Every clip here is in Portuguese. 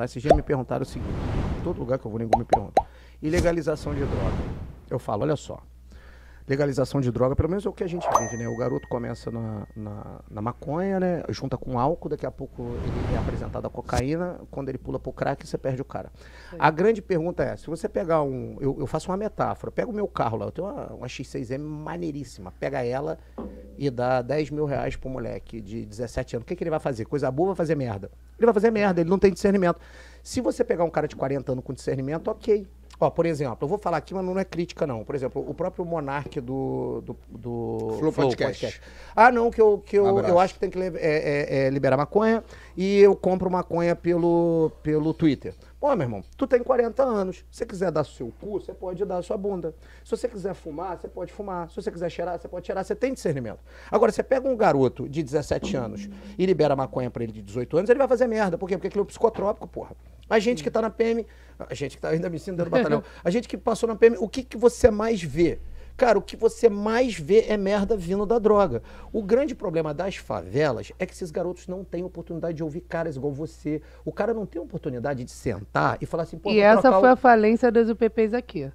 Tá? Esses dias me perguntaram o seguinte: todo lugar que eu vou, ninguém me pergunta. E legalização de droga? Eu falo, olha só. Legalização de droga, pelo menos é o que a gente vive, né? O garoto começa na, na, na maconha, né? Junta com álcool, daqui a pouco ele é apresentado a cocaína, quando ele pula pro crack, você perde o cara. Sim. A grande pergunta é, se você pegar um. Eu, eu faço uma metáfora, pega o meu carro lá, eu tenho uma, uma X6M maneiríssima, pega ela, e dá 10 mil reais pro moleque de 17 anos, o que, que ele vai fazer? Coisa boa, vai fazer merda. Ele vai fazer merda, ele não tem discernimento. Se você pegar um cara de 40 anos com discernimento, ok. Ó, por exemplo, eu vou falar aqui, mas não é crítica, não. Por exemplo, o próprio Monark do, do, do Flow, podcast. podcast. Ah, não, que eu, que eu, eu acho que tem que é, é, é, liberar maconha e eu compro maconha pelo, pelo Twitter. Ó, meu irmão, tu tem 40 anos. Se você quiser dar seu cu, você pode dar sua bunda. Se você quiser fumar, você pode fumar. Se você quiser cheirar, você pode cheirar. Você tem discernimento. Agora, você pega um garoto de 17 anos e libera maconha para ele de 18 anos, ele vai fazer merda. Por quê? Porque aquilo é psicotrópico, porra. A gente que tá na PM, a gente que tá ainda me ensinando dentro do batalhão, a gente que passou na PM, o que, que você mais vê? Cara, o que você mais vê é merda vindo da droga. O grande problema das favelas é que esses garotos não têm oportunidade de ouvir caras igual você. O cara não tem oportunidade de sentar e falar assim, pô, E essa foi o... a falência das UPPs aqui.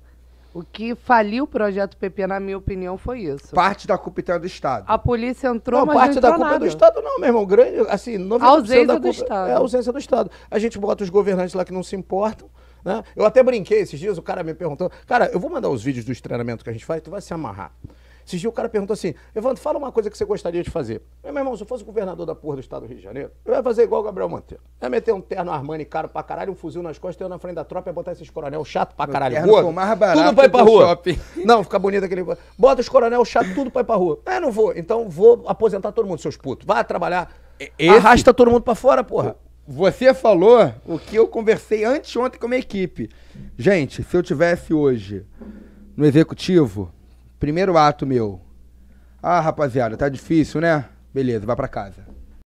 O que faliu o projeto PP, na minha opinião, foi isso. Parte da culpa então é do Estado. A polícia entrou, não, mas parte não da culpa nada. é do Estado, não, meu irmão. Grande, assim, a ausência culpa, do é Estado. É a ausência do Estado. A gente bota os governantes lá que não se importam, né? Eu até brinquei esses dias, o cara me perguntou, cara, eu vou mandar os vídeos dos treinamentos que a gente faz, tu vai se amarrar. Esses dias o cara perguntou assim, Evandro, fala uma coisa que você gostaria de fazer. Eu, é, meu irmão, se eu fosse governador da porra do estado do Rio de Janeiro, eu ia fazer igual o Gabriel Monteiro. Eu ia meter um terno Armani caro pra caralho, um fuzil nas costas, eu na frente da tropa, ia botar esses coronel chato pra caralho. Terno rua, mais barato tudo vai pra rua. Shopping. Não, fica bonito aquele... Bota os coronel chato, tudo vai pra rua. É, não vou. Então vou aposentar todo mundo, seus putos. Vai trabalhar. Esse... Arrasta todo mundo pra fora, porra. Você falou o que eu conversei antes ontem com a minha equipe. Gente, se eu tivesse hoje no executivo, primeiro ato meu. Ah, rapaziada, tá difícil, né? Beleza, vai para casa.